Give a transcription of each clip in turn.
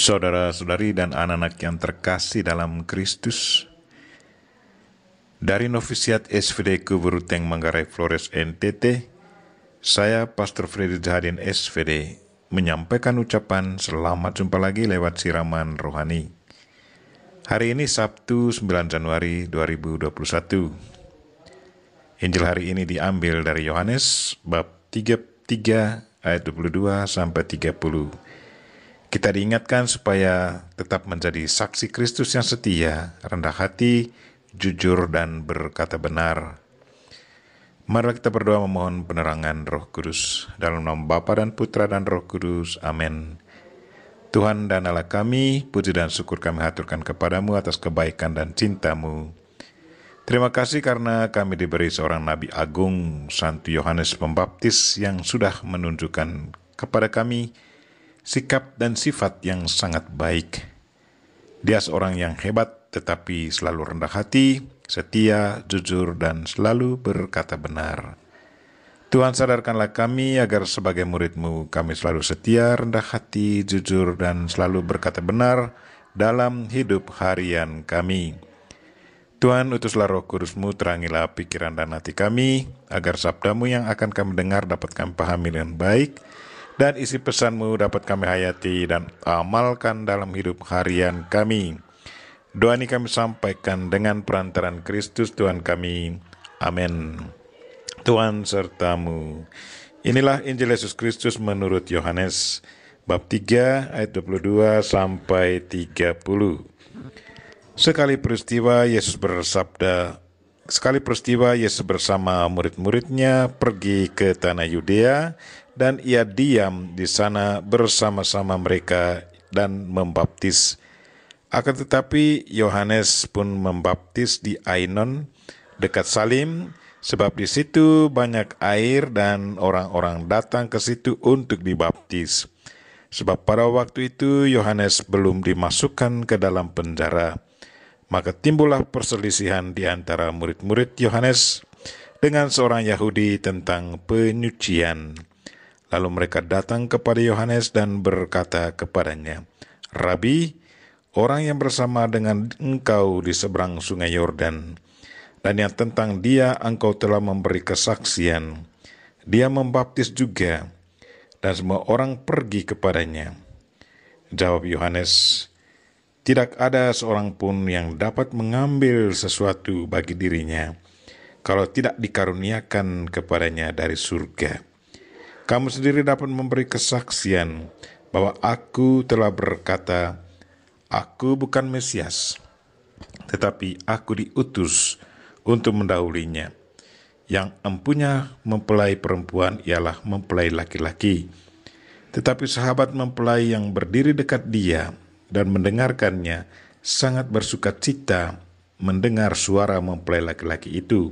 Saudara-saudari dan anak-anak yang terkasih dalam Kristus, dari Novisiat SVD Kuburuteng Manggarai Flores NTT, saya Pastor Freddy Zahadin SVD menyampaikan ucapan selamat jumpa lagi lewat siraman rohani. Hari ini Sabtu 9 Januari 2021. Injil hari ini diambil dari Yohanes bab 33 ayat 22 sampai 30 kita diingatkan supaya tetap menjadi saksi Kristus yang setia, rendah hati, jujur, dan berkata benar. Marilah kita berdoa memohon penerangan roh kudus. Dalam nama Bapa dan Putra dan Roh Kudus. Amin. Tuhan dan Allah kami, puji dan syukur kami haturkan kepadamu atas kebaikan dan cintamu. Terima kasih karena kami diberi seorang Nabi Agung, Santo Yohanes Pembaptis yang sudah menunjukkan kepada kami sikap dan sifat yang sangat baik. Dia seorang yang hebat tetapi selalu rendah hati, setia, jujur, dan selalu berkata benar. Tuhan sadarkanlah kami agar sebagai muridmu kami selalu setia, rendah hati, jujur, dan selalu berkata benar dalam hidup harian kami. Tuhan utuslah roh kudusmu, terangilah pikiran dan hati kami, agar sabdamu yang akan kami dengar dapat kami pahami dengan baik, dan isi pesanmu dapat kami hayati dan amalkan dalam hidup harian kami. Doa ini kami sampaikan dengan perantaran Kristus Tuhan kami. Amin. Tuhan sertamu. Inilah Injil Yesus Kristus menurut Yohanes bab 3 ayat 22 sampai 30. Sekali peristiwa Yesus bersabda, sekali peristiwa Yesus bersama murid-muridnya pergi ke tanah Yudea dan ia diam di sana bersama-sama mereka dan membaptis. Akan tetapi Yohanes pun membaptis di Ainon dekat Salim, sebab di situ banyak air dan orang-orang datang ke situ untuk dibaptis. Sebab pada waktu itu Yohanes belum dimasukkan ke dalam penjara. Maka timbullah perselisihan di antara murid-murid Yohanes dengan seorang Yahudi tentang penyucian. Lalu mereka datang kepada Yohanes dan berkata kepadanya, Rabi, orang yang bersama dengan engkau di seberang sungai Yordan, dan yang tentang dia engkau telah memberi kesaksian. Dia membaptis juga, dan semua orang pergi kepadanya. Jawab Yohanes, tidak ada seorang pun yang dapat mengambil sesuatu bagi dirinya kalau tidak dikaruniakan kepadanya dari surga. Kamu sendiri dapat memberi kesaksian bahwa aku telah berkata, Aku bukan Mesias, tetapi aku diutus untuk mendahulunya. Yang empunya mempelai perempuan ialah mempelai laki-laki. Tetapi sahabat mempelai yang berdiri dekat dia dan mendengarkannya sangat bersuka cita mendengar suara mempelai laki-laki itu.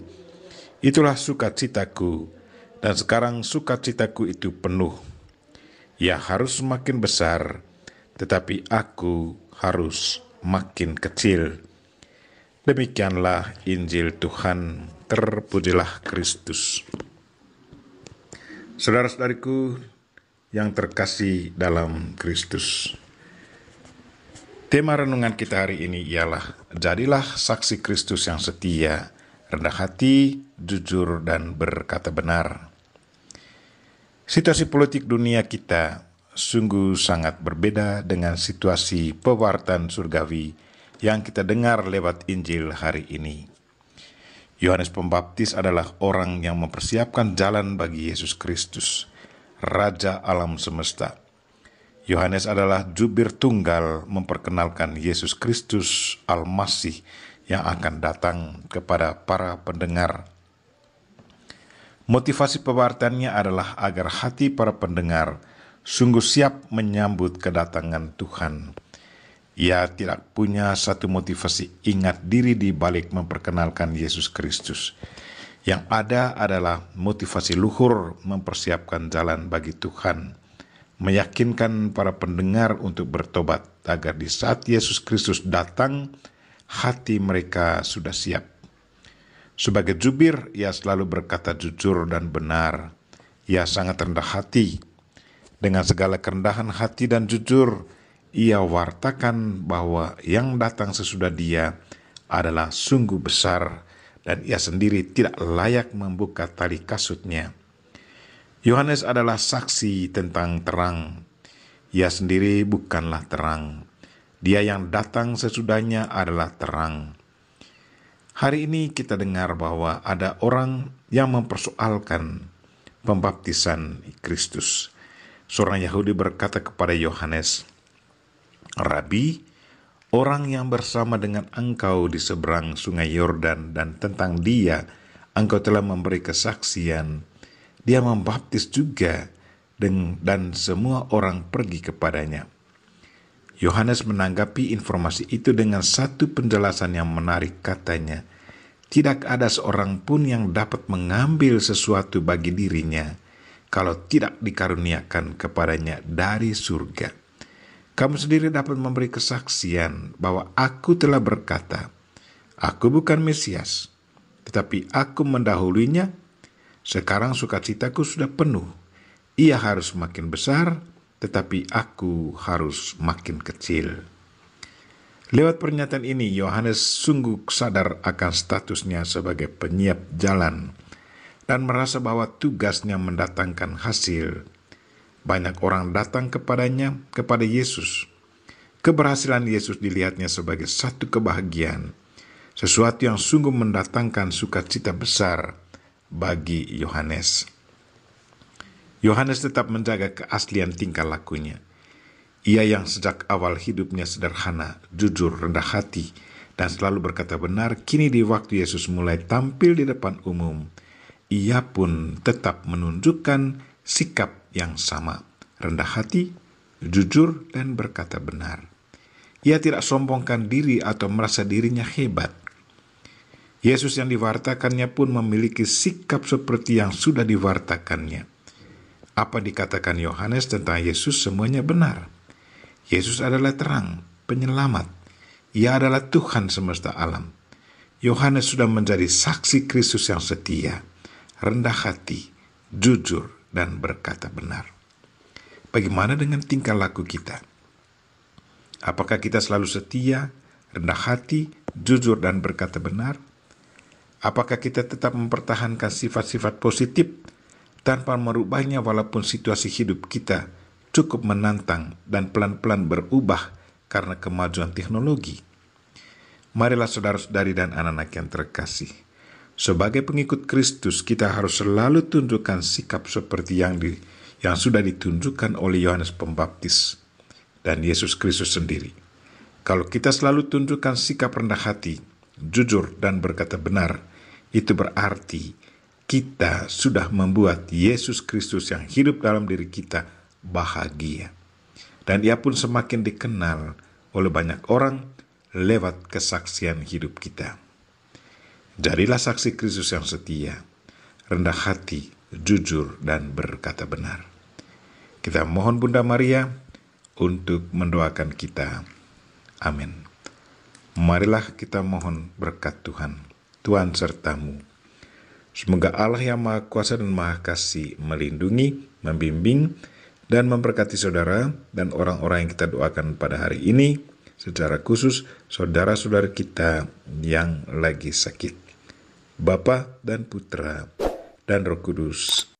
Itulah sukacitaku dan sekarang sukacitaku itu penuh. Ya harus makin besar, tetapi aku harus makin kecil. Demikianlah Injil Tuhan, terpujilah Kristus. Saudara-saudariku yang terkasih dalam Kristus. Tema renungan kita hari ini ialah jadilah saksi Kristus yang setia rendah hati, jujur, dan berkata benar. Situasi politik dunia kita sungguh sangat berbeda dengan situasi pewartaan surgawi yang kita dengar lewat Injil hari ini. Yohanes Pembaptis adalah orang yang mempersiapkan jalan bagi Yesus Kristus, Raja alam semesta. Yohanes adalah jubir tunggal memperkenalkan Yesus Kristus Al-Masih yang akan datang kepada para pendengar. Motivasi pewartaannya adalah agar hati para pendengar sungguh siap menyambut kedatangan Tuhan. Ia tidak punya satu motivasi ingat diri di balik memperkenalkan Yesus Kristus. Yang ada adalah motivasi luhur mempersiapkan jalan bagi Tuhan, meyakinkan para pendengar untuk bertobat agar di saat Yesus Kristus datang, hati mereka sudah siap. Sebagai jubir, ia selalu berkata jujur dan benar. Ia sangat rendah hati. Dengan segala kerendahan hati dan jujur, ia wartakan bahwa yang datang sesudah dia adalah sungguh besar dan ia sendiri tidak layak membuka tali kasutnya. Yohanes adalah saksi tentang terang. Ia sendiri bukanlah terang, dia yang datang sesudahnya adalah terang. Hari ini kita dengar bahwa ada orang yang mempersoalkan pembaptisan Kristus. Seorang Yahudi berkata kepada Yohanes, "Rabi, orang yang bersama dengan engkau di seberang Sungai Yordan dan tentang dia engkau telah memberi kesaksian. Dia membaptis juga dan semua orang pergi kepadanya." Yohanes menanggapi informasi itu dengan satu penjelasan yang menarik katanya, tidak ada seorang pun yang dapat mengambil sesuatu bagi dirinya kalau tidak dikaruniakan kepadanya dari surga. Kamu sendiri dapat memberi kesaksian bahwa aku telah berkata, aku bukan Mesias, tetapi aku mendahulunya. Sekarang sukacitaku sudah penuh. Ia harus makin besar, tetapi aku harus makin kecil. Lewat pernyataan ini, Yohanes sungguh sadar akan statusnya sebagai penyiap jalan dan merasa bahwa tugasnya mendatangkan hasil. Banyak orang datang kepadanya, kepada Yesus. Keberhasilan Yesus dilihatnya sebagai satu kebahagiaan, sesuatu yang sungguh mendatangkan sukacita besar bagi Yohanes. Yohanes tetap menjaga keaslian tingkah lakunya. Ia yang sejak awal hidupnya sederhana, jujur, rendah hati, dan selalu berkata benar, kini di waktu Yesus mulai tampil di depan umum, ia pun tetap menunjukkan sikap yang sama, rendah hati, jujur, dan berkata benar. Ia tidak sombongkan diri atau merasa dirinya hebat. Yesus yang diwartakannya pun memiliki sikap seperti yang sudah diwartakannya. Apa dikatakan Yohanes tentang Yesus semuanya benar. Yesus adalah terang, penyelamat. Ia adalah Tuhan semesta alam. Yohanes sudah menjadi saksi Kristus yang setia, rendah hati, jujur, dan berkata benar. Bagaimana dengan tingkah laku kita? Apakah kita selalu setia, rendah hati, jujur, dan berkata benar? Apakah kita tetap mempertahankan sifat-sifat positif tanpa merubahnya walaupun situasi hidup kita cukup menantang dan pelan-pelan berubah karena kemajuan teknologi. Marilah saudara-saudari dan anak-anak yang terkasih. Sebagai pengikut Kristus, kita harus selalu tunjukkan sikap seperti yang di, yang sudah ditunjukkan oleh Yohanes Pembaptis dan Yesus Kristus sendiri. Kalau kita selalu tunjukkan sikap rendah hati, jujur dan berkata benar, itu berarti kita sudah membuat Yesus Kristus yang hidup dalam diri kita bahagia. Dan ia pun semakin dikenal oleh banyak orang lewat kesaksian hidup kita. Jadilah saksi Kristus yang setia, rendah hati, jujur, dan berkata benar. Kita mohon Bunda Maria untuk mendoakan kita. Amin. Marilah kita mohon berkat Tuhan. Tuhan sertamu Semoga Allah yang Maha Kuasa dan Maha Kasih melindungi, membimbing, dan memberkati saudara dan orang-orang yang kita doakan pada hari ini, secara khusus saudara-saudara kita yang lagi sakit. Bapa dan Putra dan Roh Kudus